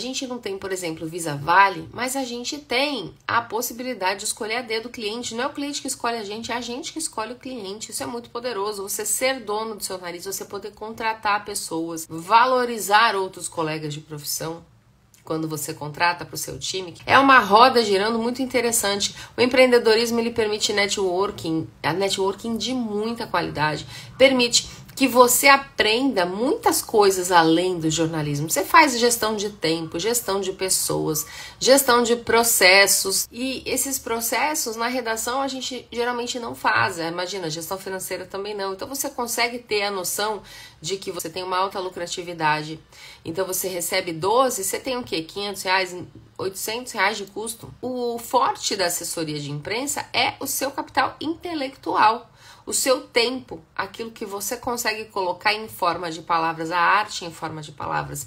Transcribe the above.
gente não tem, por exemplo, Visa Vale, mas a gente tem a possibilidade de escolher a D do cliente. Não é o cliente que escolhe a gente, é a gente que escolhe o cliente. Isso é muito poderoso. Você ser dono do seu nariz, você poder contratar pessoas, valorizar outros colegas de profissão quando você contrata para o seu time. É uma roda girando muito interessante. O empreendedorismo ele permite networking, a networking de muita qualidade, permite que você aprenda muitas coisas além do jornalismo. Você faz gestão de tempo, gestão de pessoas, gestão de processos e esses processos na redação a gente geralmente não faz. É, imagina, gestão financeira também não. Então você consegue ter a noção de que você tem uma alta lucratividade. Então você recebe 12, você tem o quê? 500 reais 800 reais de custo. O forte da assessoria de imprensa é o seu capital intelectual, o seu tempo, aquilo que você consegue colocar em forma de palavras, a arte em forma de palavras.